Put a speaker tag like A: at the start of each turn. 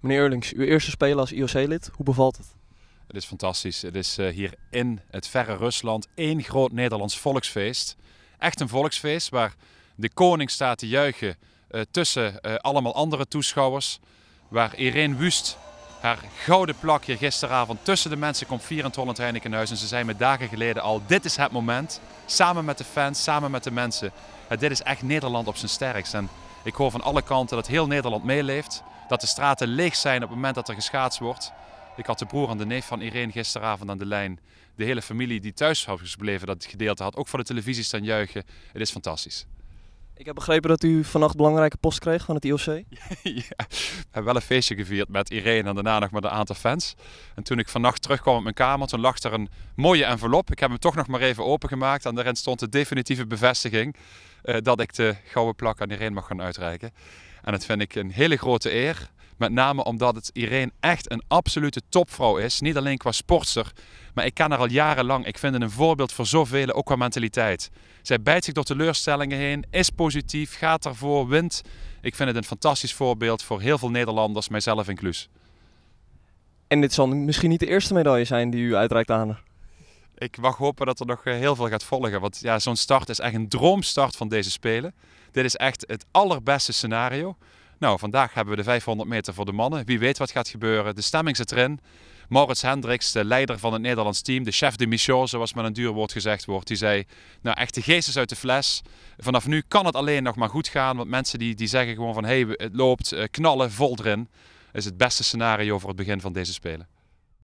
A: Meneer Eurlings, uw eerste spelen als IOC-lid, hoe bevalt het? Het is fantastisch. Het is eh, hier in het verre Rusland één groot Nederlands volksfeest. Echt een volksfeest waar de koning staat te juichen eh, tussen eh, allemaal andere toeschouwers. Waar Irene Wust haar gouden plakje gisteravond tussen de mensen komt vieren in Holland Heinekenhuis. En ze zei me dagen geleden al, dit is het moment. Samen met de fans, samen met de mensen. dit is echt Nederland op zijn sterkst. En ik hoor van alle kanten dat heel Nederland meeleeft dat de straten leeg zijn op het moment dat er geschaatst wordt. Ik had de broer en de neef van Irene gisteravond aan de lijn. De hele familie die thuis was gebleven, dat gedeelte had ook voor de televisie staan juichen. Het is fantastisch.
B: Ik heb begrepen dat u vannacht belangrijke post kreeg van het IOC. ja, we
A: hebben wel een feestje gevierd met Irene en daarna nog met een aantal fans. En toen ik vannacht terugkwam op mijn kamer, toen lag er een mooie envelop. Ik heb hem toch nog maar even opengemaakt en daarin stond de definitieve bevestiging eh, dat ik de gouden plak aan Irene mag gaan uitreiken. En dat vind ik een hele grote eer. Met name omdat het Irene echt een absolute topvrouw is. Niet alleen qua sportster, maar ik ken haar al jarenlang. Ik vind het een voorbeeld voor zoveel, ook qua mentaliteit. Zij bijt zich door teleurstellingen heen, is positief, gaat ervoor, wint. Ik vind het een fantastisch voorbeeld voor heel veel Nederlanders, mijzelf inclus. En dit zal misschien niet de eerste medaille zijn die u uitreikt aan ik mag hopen dat er nog eh, heel veel gaat volgen. Want ja, zo'n start is echt een droomstart van deze Spelen. Dit is echt het allerbeste scenario. Nou, vandaag hebben we de 500 meter voor de mannen. Wie weet wat gaat gebeuren. De stemming zit erin. Maurits Hendricks, de leider van het Nederlands team, de chef de mission, zoals met een duur woord gezegd wordt, die zei: Nou, echt de geest is uit de fles. Vanaf nu kan het alleen nog maar goed gaan. Want mensen die, die zeggen gewoon van: hé, hey, het loopt, eh, knallen vol erin. Is het beste scenario voor het begin van deze Spelen.